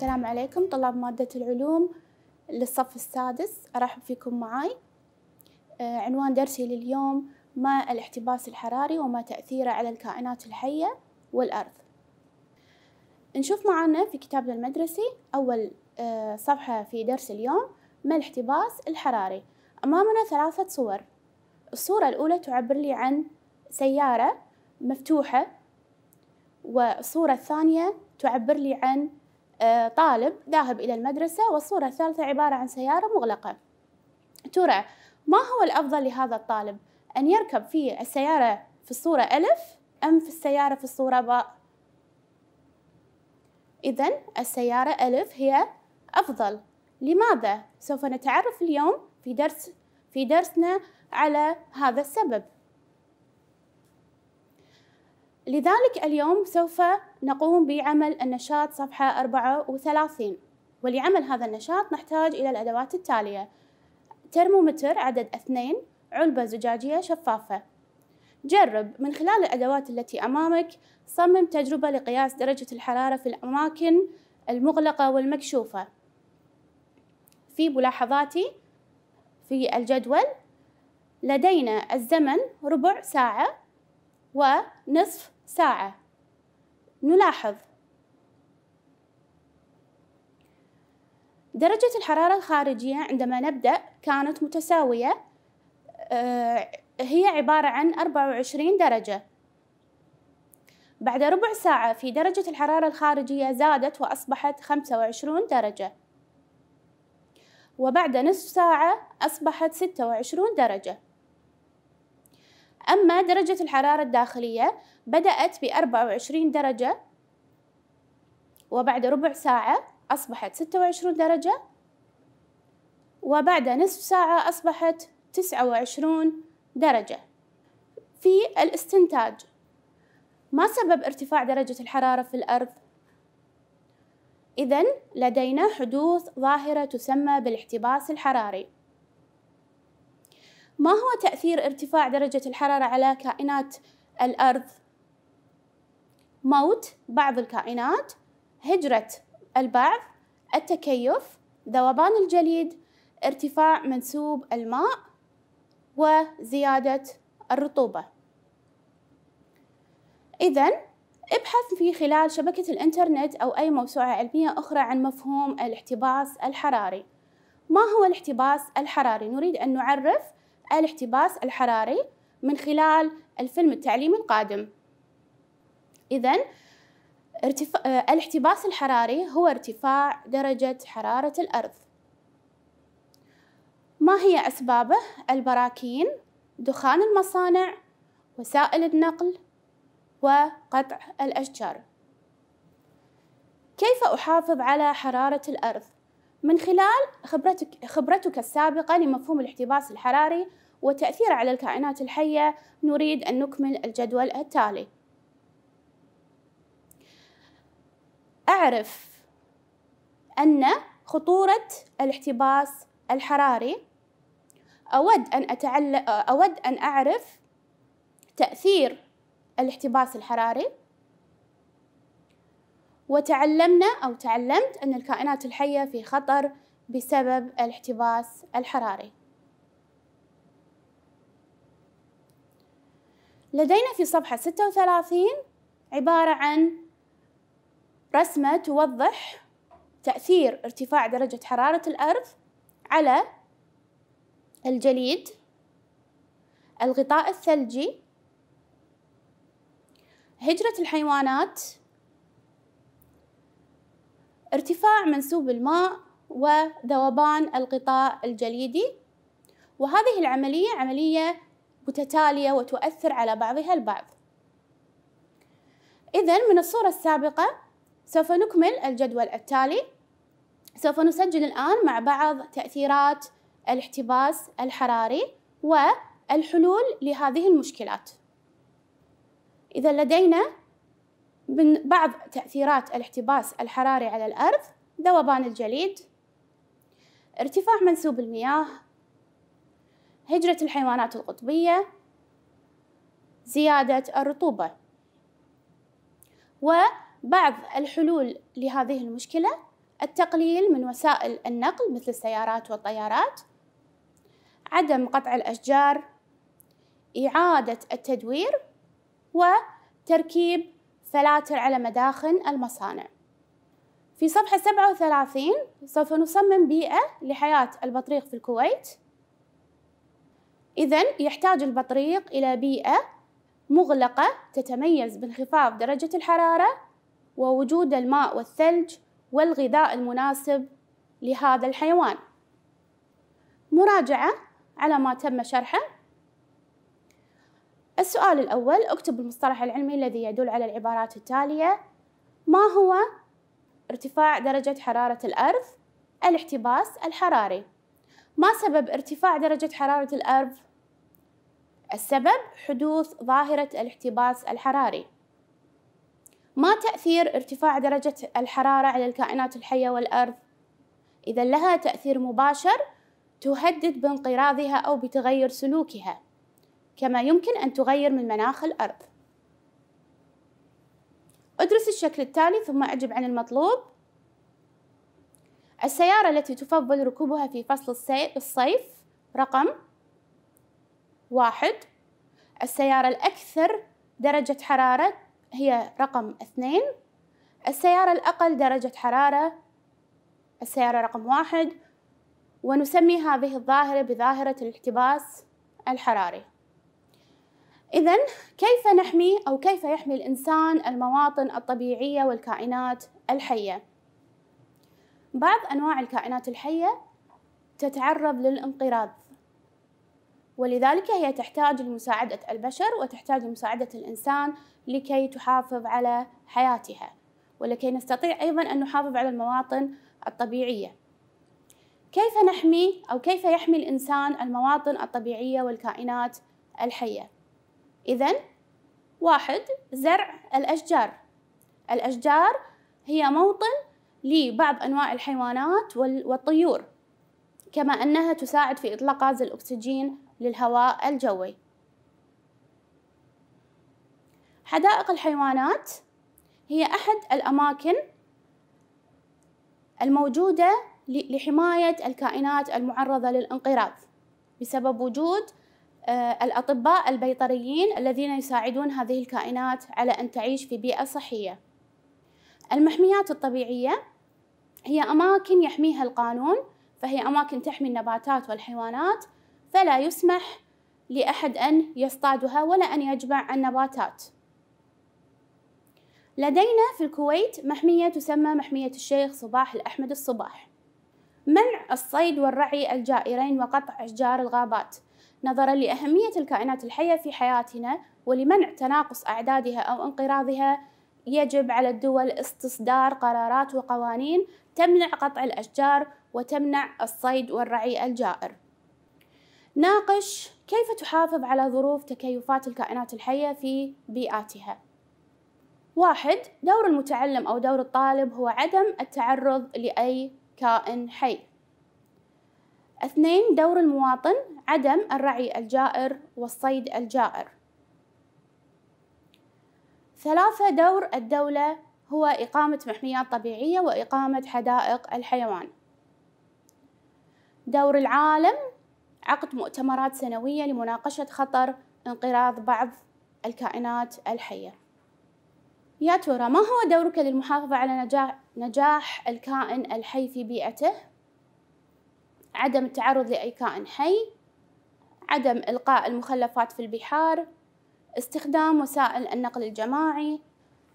السلام عليكم طلاب مادة العلوم للصف السادس أرحب فيكم معاي آه، عنوان درسي لليوم ما الاحتباس الحراري وما تأثيره على الكائنات الحية والأرض نشوف معنا في كتابنا المدرسي أول آه، صفحة في درس اليوم ما الاحتباس الحراري أمامنا ثلاثة صور الصورة الأولى تعبر لي عن سيارة مفتوحة والصورة الثانية تعبر لي عن آه، طالب ذاهب إلى المدرسة والصورة الثالثة عبارة عن سيارة مغلقة ترى ما هو الأفضل لهذا الطالب أن يركب في السيارة في الصورة ألف أم في السيارة في الصورة باء إذا السيارة ألف هي أفضل لماذا؟ سوف نتعرف اليوم في درس في درسنا على هذا السبب لذلك اليوم سوف نقوم بعمل النشاط صفحة 34 ولعمل هذا النشاط نحتاج إلى الأدوات التالية ترمومتر عدد اثنين علبة زجاجية شفافة جرب من خلال الأدوات التي أمامك صمم تجربة لقياس درجة الحرارة في الأماكن المغلقة والمكشوفة في ملاحظاتي في الجدول لدينا الزمن ربع ساعة ونصف ساعة نلاحظ درجة الحرارة الخارجية عندما نبدأ كانت متساوية آه، هي عبارة عن 24 درجة بعد ربع ساعة في درجة الحرارة الخارجية زادت وأصبحت 25 درجة وبعد نصف ساعة أصبحت 26 درجة أما درجة الحرارة الداخلية بدأت ب 24 درجة وبعد ربع ساعة أصبحت 26 درجة وبعد نصف ساعة أصبحت 29 درجة في الاستنتاج ما سبب ارتفاع درجة الحرارة في الأرض؟ إذا لدينا حدوث ظاهرة تسمى بالاحتباس الحراري ما هو تأثير ارتفاع درجة الحرارة على كائنات الأرض؟ موت بعض الكائنات، هجرة البعض، التكيف، ذوبان الجليد، ارتفاع منسوب الماء، وزيادة الرطوبة. إذا ابحث في خلال شبكة الإنترنت أو أي موسوعة علمية أخرى عن مفهوم الاحتباس الحراري. ما هو الاحتباس الحراري؟ نريد أن نعرف الاحتباس الحراري من خلال الفيلم التعليمي القادم إذا ارتفاع آه، الاحتباس الحراري هو ارتفاع درجة حرارة الأرض ما هي أسبابه؟ البراكين دخان المصانع وسائل النقل وقطع الأشجار كيف أحافظ على حرارة الأرض؟ من خلال خبرتك خبرتك السابقة لمفهوم الاحتباس الحراري وتأثيره على الكائنات الحية نريد أن نكمل الجدول التالي أعرف أن خطورة الاحتباس الحراري أود أن أتعل... أود أن أعرف تأثير الاحتباس الحراري وتعلمنا أو تعلمت أن الكائنات الحية في خطر بسبب الاحتباس الحراري لدينا في صفحة 36 عبارة عن رسمة توضح تأثير ارتفاع درجة حرارة الأرض على الجليد الغطاء الثلجي هجرة الحيوانات ارتفاع منسوب الماء وذوبان الغطاء الجليدي وهذه العملية عملية متتالية وتؤثر على بعضها البعض إذا من الصورة السابقة سوف نكمل الجدول التالي سوف نسجل الآن مع بعض تأثيرات الاحتباس الحراري والحلول لهذه المشكلات إذا لدينا من بعض تأثيرات الاحتباس الحراري على الأرض ذوبان الجليد ارتفاع منسوب المياه هجرة الحيوانات القطبية زيادة الرطوبة وبعض الحلول لهذه المشكلة التقليل من وسائل النقل مثل السيارات والطيارات عدم قطع الأشجار إعادة التدوير وتركيب فلاتر على مداخن المصانع في صفحة 37 سوف نصمم بيئة لحياة البطريق في الكويت إذا يحتاج البطريق إلى بيئة مغلقة تتميز بانخفاض درجة الحرارة ووجود الماء والثلج والغذاء المناسب لهذا الحيوان مراجعة على ما تم شرحه السؤال الأول اكتب المصطلح العلمي الذي يدل على العبارات التالية ما هو ارتفاع درجة حرارة الأرض؟ الاحتباس الحراري ما سبب ارتفاع درجة حرارة الأرض؟ السبب حدوث ظاهرة الاحتباس الحراري ما تأثير ارتفاع درجة الحرارة على الكائنات الحية والأرض؟ إذا لها تأثير مباشر تهدد بانقراضها أو بتغير سلوكها كما يمكن أن تغير من مناخ الأرض ادرس الشكل التالي ثم أجب عن المطلوب السيارة التي تفضل ركوبها في فصل الصيف رقم واحد السيارة الأكثر درجة حرارة هي رقم اثنين السيارة الأقل درجة حرارة السيارة رقم واحد ونسمي هذه الظاهرة بظاهرة الاحتباس الحراري إذا كيف نحمي أو كيف يحمي الإنسان المواطن الطبيعية والكائنات الحية؟ بعض أنواع الكائنات الحية تتعرض للانقراض ولذلك هي تحتاج لمساعدة البشر وتحتاج لمساعدة الإنسان لكي تحافظ على حياتها ولكي نستطيع أيضا أن نحافظ على المواطن الطبيعية كيف نحمي أو كيف يحمي الإنسان المواطن الطبيعية والكائنات الحية؟ إذا واحد زرع الأشجار الأشجار هي موطن لبعض أنواع الحيوانات والطيور كما أنها تساعد في إطلاق غاز الأكسجين للهواء الجوي حدائق الحيوانات هي أحد الأماكن الموجودة لحماية الكائنات المعرضة للانقراض بسبب وجود آه، الأطباء البيطريين الذين يساعدون هذه الكائنات على أن تعيش في بيئة صحية. المحميات الطبيعية هي أماكن يحميها القانون فهي أماكن تحمي النباتات والحيوانات فلا يسمح لأحد أن يصطادها ولا أن يجمع النباتات. لدينا في الكويت محمية تسمى محمية الشيخ صباح الأحمد الصباح. منع الصيد والرعي الجائرين وقطع أشجار الغابات نظرا لأهمية الكائنات الحية في حياتنا ولمنع تناقص أعدادها أو انقراضها يجب على الدول استصدار قرارات وقوانين تمنع قطع الأشجار وتمنع الصيد والرعي الجائر ناقش كيف تحافظ على ظروف تكيفات الكائنات الحية في بيئاتها واحد دور المتعلم أو دور الطالب هو عدم التعرض لأي كائن حي اثنين دور المواطن عدم الرعي الجائر والصيد الجائر ثلاثة دور الدولة هو إقامة محميات طبيعية وإقامة حدائق الحيوان دور العالم عقد مؤتمرات سنوية لمناقشة خطر انقراض بعض الكائنات الحية يا ترى ما هو دورك للمحافظة على نجاح, نجاح الكائن الحي في بيئته؟ عدم التعرض لأي كائن حي عدم إلقاء المخلفات في البحار استخدام وسائل النقل الجماعي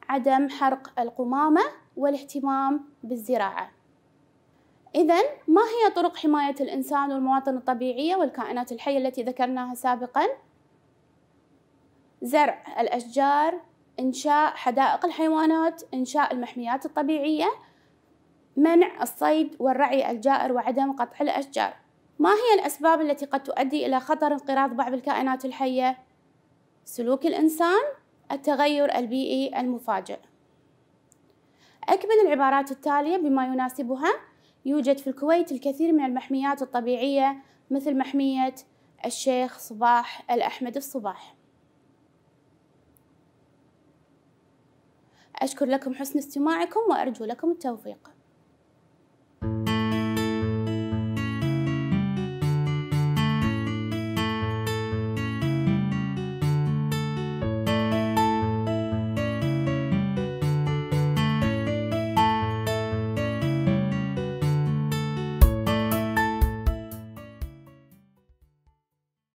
عدم حرق القمامة والاهتمام بالزراعة إذا ما هي طرق حماية الإنسان والمواطن الطبيعية والكائنات الحية التي ذكرناها سابقا؟ زرع الأشجار إنشاء حدائق الحيوانات إنشاء المحميات الطبيعية منع الصيد والرعي الجائر وعدم قطع الأشجار ما هي الأسباب التي قد تؤدي إلى خطر انقراض بعض الكائنات الحية؟ سلوك الإنسان، التغير البيئي المفاجئ. أكمل العبارات التالية بما يناسبها يوجد في الكويت الكثير من المحميات الطبيعية مثل محمية الشيخ صباح الأحمد الصباح أشكر لكم حسن استماعكم وأرجو لكم التوفيق